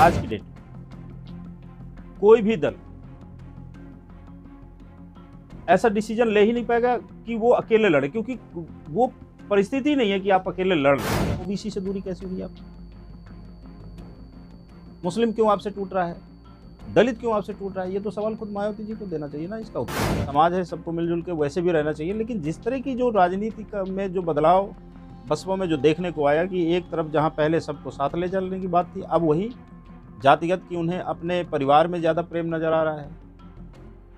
आज की डेट कोई भी दल ऐसा डिसीजन ले ही नहीं पाएगा कि वो अकेले लड़े क्योंकि वो परिस्थिति नहीं है कि आप अकेले लड़ रहे ओबीसी से दूरी कैसे हुई आप मुस्लिम क्यों आपसे टूट रहा है दलित क्यों आपसे टूट रहा है ये तो सवाल खुद मायावती जी को देना चाहिए ना इसका उत्तर समाज है सबको मिलजुल के वैसे भी रहना चाहिए लेकिन जिस तरह की जो राजनीति में जो बदलाव बसपा में जो देखने को आया कि एक तरफ जहां पहले सबको साथ ले चलने की बात थी अब वही जातिगत कि उन्हें अपने परिवार में ज़्यादा प्रेम नज़र आ रहा है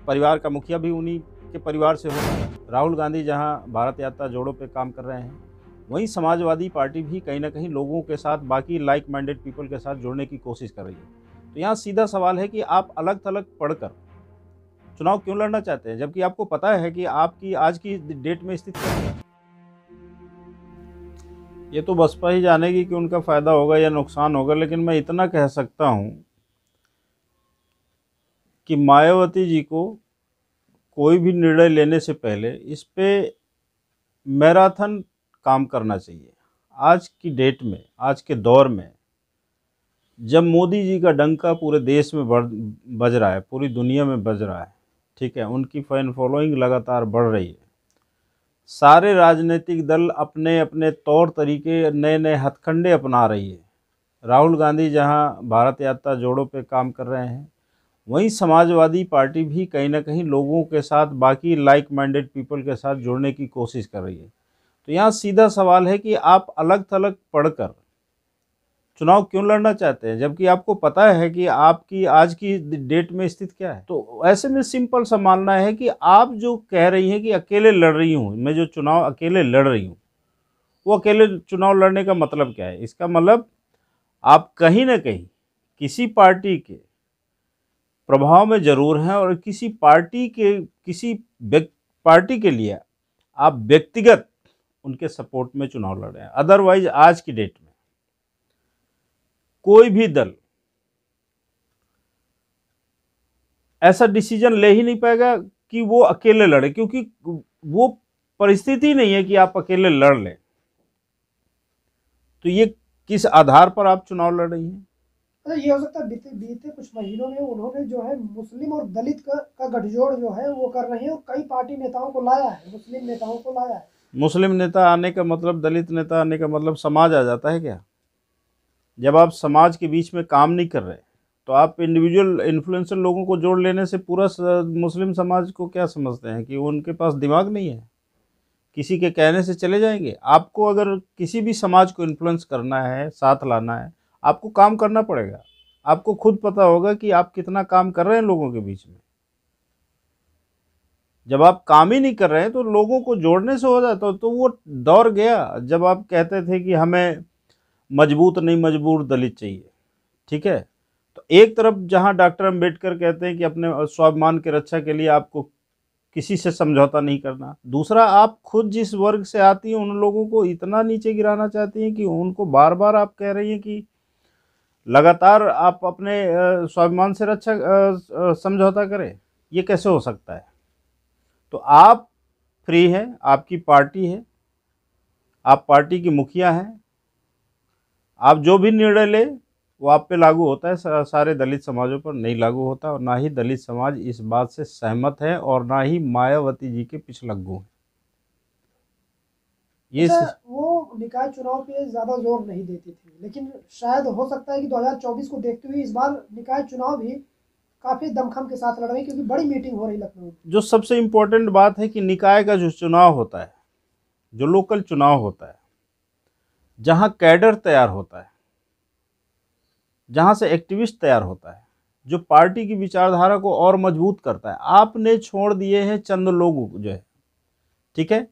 परिवार का मुखिया भी उन्हीं के परिवार से हो रहा है राहुल गांधी जहाँ भारत यात्रा जोड़ों पर काम कर रहे हैं वहीं समाजवादी पार्टी भी कहीं ना कहीं लोगों के साथ बाकी लाइक माइंडेड पीपल के साथ जुड़ने की कोशिश कर रही है तो यहाँ सीधा सवाल है कि आप अलग थलग पढ़कर चुनाव क्यों लड़ना चाहते हैं जबकि आपको पता है कि आपकी आज की डेट में स्थिति क्या है ये तो बसपा ही जानेगी कि उनका फ़ायदा होगा या नुकसान होगा लेकिन मैं इतना कह सकता हूँ कि मायावती जी को कोई भी निर्णय लेने से पहले इस पर मैराथन काम करना चाहिए आज की डेट में आज के दौर में जब मोदी जी का डंका पूरे देश में बढ़ बज रहा है पूरी दुनिया में बज रहा है ठीक है उनकी फैन फॉलोइंग लगातार बढ़ रही है सारे राजनीतिक दल अपने अपने तौर तरीके नए नए हथकंडे अपना रही है राहुल गांधी जहां भारत यात्रा जोड़ों पे काम कर रहे हैं वहीं समाजवादी पार्टी भी कहीं ना कहीं लोगों के साथ बाकी लाइक माइंडेड पीपल के साथ जुड़ने की कोशिश कर रही है तो यहाँ सीधा सवाल है कि आप अलग थलग पढ़कर चुनाव क्यों लड़ना चाहते हैं जबकि आपको पता है कि आपकी आज की डेट में स्थिति क्या है तो ऐसे में सिंपल सा मानना है कि आप जो कह रही हैं कि अकेले लड़ रही हूँ मैं जो चुनाव अकेले लड़ रही हूँ वो अकेले चुनाव लड़ने का मतलब क्या है इसका मतलब आप कहीं ना कहीं किसी पार्टी के प्रभाव में ज़रूर हैं और किसी पार्टी के किसी पार्टी के लिए आप व्यक्तिगत उनके सपोर्ट में चुनाव लड़ रहे हैं अदरवाइज आज की डेट में कोई भी दल ऐसा डिसीजन ले ही नहीं पाएगा कि वो अकेले लड़े क्योंकि वो परिस्थिति नहीं है कि आप अकेले लड़ लें तो ये किस आधार पर आप चुनाव लड़ रही हैं अच्छा, ये हो सकता है बीते कुछ महीनों में उन्होंने जो है मुस्लिम और दलित का, का गठजोड़ जो है वो कर रहे हैं और कई पार्टी नेताओं को लाया है मुस्लिम नेताओं को लाया है मुस्लिम नेता आने का मतलब दलित नेता आने का मतलब समाज आ जाता है क्या जब आप समाज के बीच में काम नहीं कर रहे तो आप इंडिविजुअल इन्फ्लुएंसर लोगों को जोड़ लेने से पूरा मुस्लिम समाज को क्या समझते हैं कि उनके पास दिमाग नहीं है किसी के कहने से चले जाएंगे आपको अगर किसी भी समाज को इन्फ्लुएंस करना है साथ लाना है आपको काम करना पड़ेगा आपको खुद पता होगा कि आप कितना काम कर रहे हैं लोगों के बीच में जब आप काम ही नहीं कर रहे हैं तो लोगों को जोड़ने से हो जाता तो वो दौर गया जब आप कहते थे कि हमें मजबूत नहीं मजबूर दलित चाहिए ठीक है तो एक तरफ जहां डॉक्टर अम्बेडकर कहते हैं कि अपने स्वाभिमान की रक्षा के लिए आपको किसी से समझौता नहीं करना दूसरा आप खुद जिस वर्ग से आती हैं उन लोगों को इतना नीचे गिराना चाहती हैं कि उनको बार बार आप कह रही हैं कि लगातार आप अपने स्वाभिमान से रक्षा समझौता करें ये कैसे हो सकता है तो आप फ्री हैं आपकी पार्टी है आप पार्टी की मुखिया हैं आप जो भी निर्णय ले वो आप पे लागू होता है सारे दलित समाजों पर नहीं लागू होता और ना ही दलित समाज इस बात से सहमत है और ना ही मायावती जी के पिछलग्गू है ये अच्छा, स... वो निकाय चुनाव पे ज़्यादा जोर नहीं देती थी लेकिन शायद हो सकता है कि 2024 को देखते हुए इस बार निकाय चुनाव भी काफ़ी दमखम के साथ लड़ रही क्योंकि बड़ी मीटिंग हो रही लखनऊ जो सबसे इम्पोर्टेंट बात है कि निकाय का जो चुनाव होता है जो लोकल चुनाव होता है जहाँ कैडर तैयार होता है जहाँ से एक्टिविस्ट तैयार होता है जो पार्टी की विचारधारा को और मजबूत करता है आपने छोड़ दिए हैं चंद लोग जो है ठीक है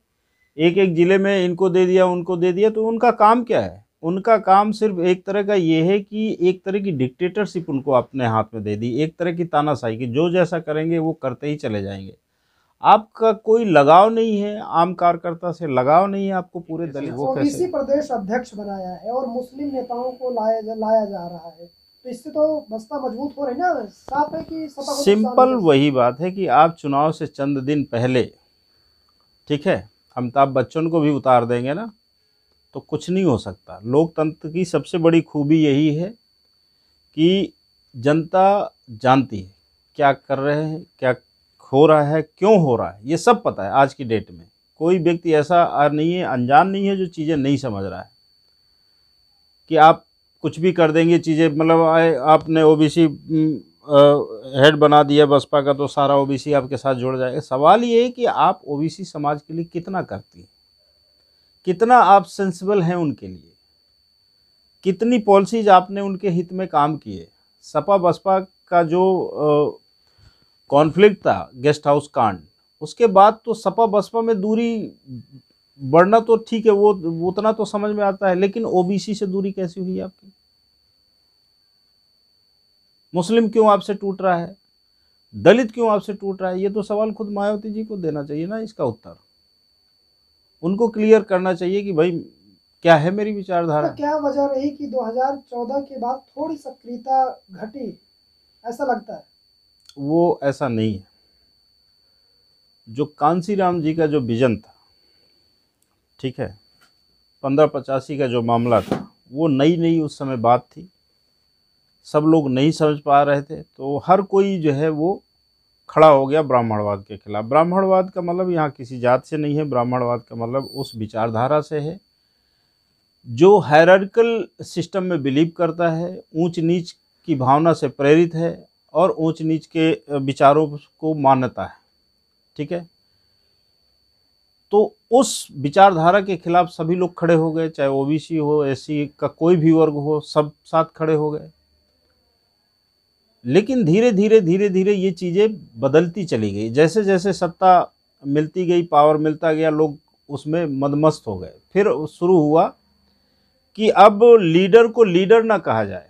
एक एक ज़िले में इनको दे दिया उनको दे दिया तो उनका काम क्या है उनका काम सिर्फ एक तरह का ये है कि एक तरह की डिक्टेटरशिप उनको अपने हाथ में दे दी एक तरह की तानाशाही कि जो जैसा करेंगे वो करते ही चले जाएंगे आपका कोई लगाव नहीं है आम कार्यकर्ता से लगाव नहीं है आपको पूरे दलित वो कैसे प्रदेश अध्यक्ष बनाया है और मुस्लिम नेताओं को लाया जा, लाया जा रहा है तो इससे तो बस्ता मजबूत हो रही ना साफ है कि सिंपल वही बात है कि आप चुनाव से चंद दिन पहले ठीक है अमिताभ बच्चन को भी उतार देंगे ना तो कुछ नहीं हो सकता लोकतंत्र की सबसे बड़ी खूबी यही है कि जनता जानती है क्या कर रहे हैं क्या हो रहा है क्यों हो रहा है ये सब पता है आज की डेट में कोई व्यक्ति ऐसा नहीं है अनजान नहीं है जो चीज़ें नहीं समझ रहा है कि आप कुछ भी कर देंगे चीज़ें मतलब आपने ओबीसी हेड बना दिया बसपा का तो सारा ओबीसी आपके साथ जुड़ जाएगा सवाल ये है कि आप ओबीसी समाज के लिए कितना करती हैं कितना आप सेंसिबल हैं उनके लिए कितनी पॉलिसीज आपने उनके हित में काम किए सपा बसपा का जो कॉन्फ्लिक्ट था गेस्ट हाउस कांड उसके बाद तो सपा बसपा में दूरी बढ़ना तो ठीक है वो उतना तो समझ में आता है लेकिन ओबीसी से दूरी कैसी हुई आपकी मुस्लिम क्यों आपसे टूट रहा है दलित क्यों आपसे टूट रहा है ये तो सवाल खुद मायावती जी को देना चाहिए ना इसका उत्तर उनको क्लियर करना चाहिए कि भाई क्या है मेरी विचारधारा तो क्या वजह रही कि 2014 के बाद थोड़ी सक्रियता घटी ऐसा लगता है वो ऐसा नहीं है जो कांसी राम जी का जो विजन था ठीक है पंद्रह पचासी का जो मामला था वो नई नई उस समय बात थी सब लोग नहीं समझ पा रहे थे तो हर कोई जो है वो खड़ा हो गया ब्राह्मणवाद के खिलाफ ब्राह्मणवाद का मतलब यहाँ किसी जात से नहीं है ब्राह्मणवाद का मतलब उस विचारधारा से है जो हैरकल सिस्टम में बिलीव करता है ऊंच नीच की भावना से प्रेरित है और ऊंच नीच के विचारों को मान्यता है ठीक है तो उस विचारधारा के खिलाफ सभी लोग खड़े हो गए चाहे ओबीसी हो एससी का कोई भी वर्ग हो सब साथ खड़े हो गए लेकिन धीरे धीरे धीरे धीरे ये चीज़ें बदलती चली गई जैसे जैसे सत्ता मिलती गई पावर मिलता गया लोग उसमें मदमस्त हो गए फिर शुरू हुआ कि अब लीडर को लीडर ना कहा जाए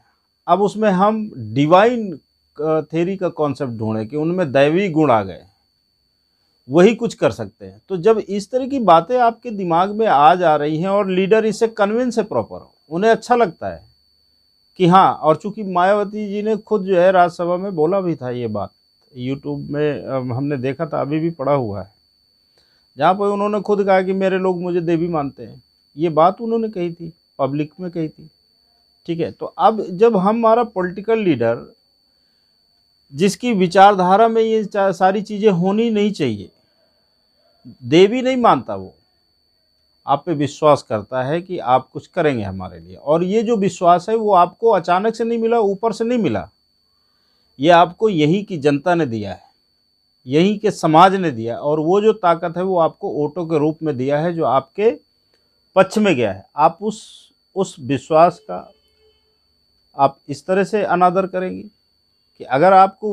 अब उसमें हम डिवाइन थेरी का कॉन्सेप्ट ढूंढे कि उनमें दैवी गुण आ गए वही कुछ कर सकते हैं तो जब इस तरह की बातें आपके दिमाग में आ जा रही हैं और लीडर इसे कन्विंस है प्रॉपर उन्हें अच्छा लगता है कि हाँ और चूंकि मायावती जी ने खुद जो है राज्यसभा में बोला भी था ये बात यूट्यूब में हमने देखा था अभी भी पड़ा हुआ है जहाँ पर उन्होंने खुद कहा कि मेरे लोग मुझे देवी मानते हैं ये बात उन्होंने कही थी पब्लिक में कही थी ठीक है तो अब जब हमारा पॉलिटिकल लीडर जिसकी विचारधारा में ये सारी चीज़ें होनी नहीं चाहिए देवी नहीं मानता वो आप पे विश्वास करता है कि आप कुछ करेंगे हमारे लिए और ये जो विश्वास है वो आपको अचानक से नहीं मिला ऊपर से नहीं मिला ये आपको यही की जनता ने दिया है यही के समाज ने दिया और वो जो ताकत है वो आपको ओटो के रूप में दिया है जो आपके पक्ष में गया है आप उस उस विश्वास का आप इस तरह से अनादर करेंगी कि अगर आपको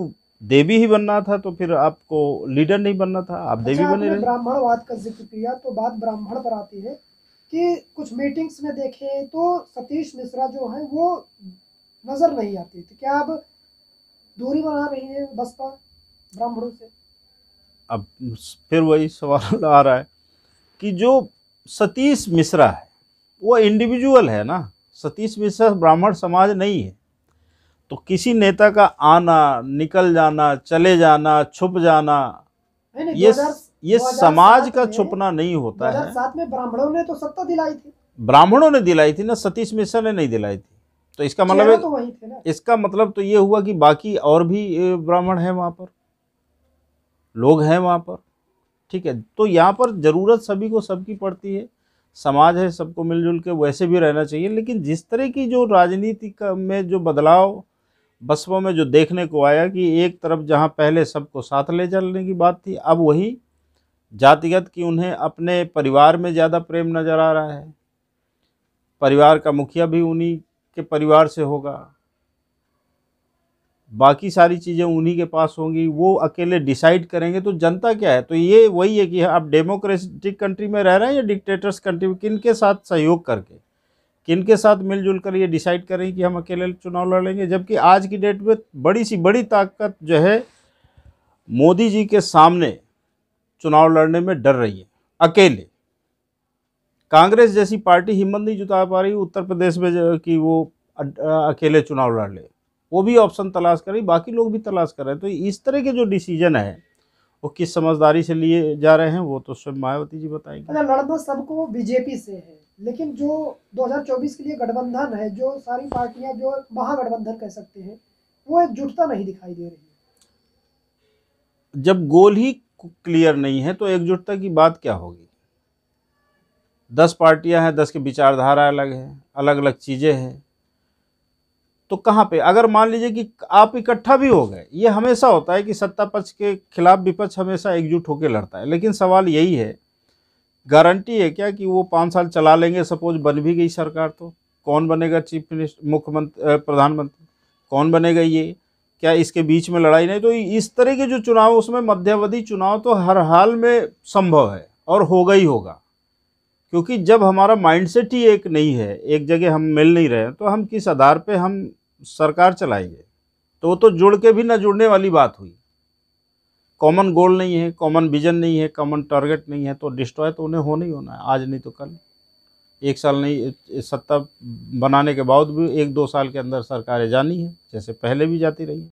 देवी ही बनना था तो फिर आपको लीडर नहीं बनना था आप अच्छा, देवी बने ब्राह्मणवाद का जिक्र किया तो बात ब्राह्मण पर आती है कि कुछ मीटिंग्स में देखे तो सतीश मिश्रा जो है वो नजर नहीं आती तो क्या अब दूरी बना रही है बसपा ब्राह्मणों से अब फिर वही सवाल आ रहा है कि जो सतीश मिश्रा है वो इंडिविजुअल है ना सतीश मिश्रा ब्राह्मण समाज नहीं है तो किसी नेता का आना निकल जाना चले जाना छुप जाना ये ये समाज का छुपना नहीं होता है साथ में ब्राह्मणों ने तो सत्ता दिलाई थी ब्राह्मणों ने दिलाई थी ना सतीश मिश्रा ने नहीं दिलाई थी तो इसका मतलब तो इसका मतलब तो ये हुआ कि बाकी और भी ब्राह्मण हैं वहां पर लोग हैं वहां पर ठीक है तो यहाँ पर ज़रूरत सभी को सबकी पड़ती है समाज है सबको मिलजुल के वैसे भी रहना चाहिए लेकिन जिस तरह की जो राजनीति का में जो बदलाव बसपा में जो देखने को आया कि एक तरफ जहां पहले सबको साथ ले चलने की बात थी अब वही जातिगत की उन्हें अपने परिवार में ज़्यादा प्रेम नज़र आ रहा है परिवार का मुखिया भी उन्हीं के परिवार से होगा बाकी सारी चीज़ें उन्हीं के पास होंगी वो अकेले डिसाइड करेंगे तो जनता क्या है तो ये वही है कि आप डेमोक्रेटिक कंट्री में रह रहे हैं या डिक्टेटर्स कंट्री में किन के साथ सहयोग करके किन के साथ मिलजुल कर ये डिसाइड करें कि हम अकेले चुनाव लड़ेंगे जबकि आज की डेट में बड़ी सी बड़ी ताकत जो है मोदी जी के सामने चुनाव लड़ने में डर रही है अकेले कांग्रेस जैसी पार्टी हिम्मत नहीं जुटा पा रही उत्तर प्रदेश में कि वो अकेले चुनाव लड़ ले वो भी ऑप्शन तलाश कर रही बाकी लोग भी तलाश कर रहे हैं तो इस तरह के जो डिसीजन है वो किस समझदारी से लिए जा रहे हैं वो तो स्वयं मायावती जी बताएंगे मतलब अच्छा, लड़ना सबको बीजेपी से है लेकिन जो 2024 के लिए गठबंधन है जो सारी पार्टियां जो महागठबंधन कह सकते हैं वो एकजुटता नहीं दिखाई दे रही जब गोल ही क्लियर नहीं है तो एकजुटता की बात क्या होगी दस पार्टियां हैं दस के विचारधारा अलग है अलग अलग चीज़ें हैं तो कहाँ पे अगर मान लीजिए कि आप इकट्ठा भी हो गए ये हमेशा होता है कि सत्ता पक्ष के खिलाफ विपक्ष हमेशा एकजुट होकर लड़ता है लेकिन सवाल यही है गारंटी है क्या कि वो पाँच साल चला लेंगे सपोज बन भी गई सरकार तो कौन बनेगा चीफ मिनिस्टर मुख्यमंत्री प्रधानमंत्री कौन बनेगा ये क्या इसके बीच में लड़ाई नहीं तो इस तरह के जो चुनाव उसमें मध्यावधि चुनाव तो हर हाल में संभव है और होगा ही होगा क्योंकि जब हमारा माइंडसेट ही एक नहीं है एक जगह हम मिल नहीं रहे तो हम किस आधार पे हम सरकार चलाएंगे तो वो तो जुड़ के भी ना जुड़ने वाली बात हुई कॉमन गोल नहीं है कॉमन विजन नहीं है कॉमन टारगेट नहीं है तो डिस्ट्रॉय तो उन्हें होना ही होना है आज नहीं तो कल एक साल नहीं सत्ता बनाने के बाद भी एक दो साल के अंदर सरकारें जानी है जैसे पहले भी जाती रही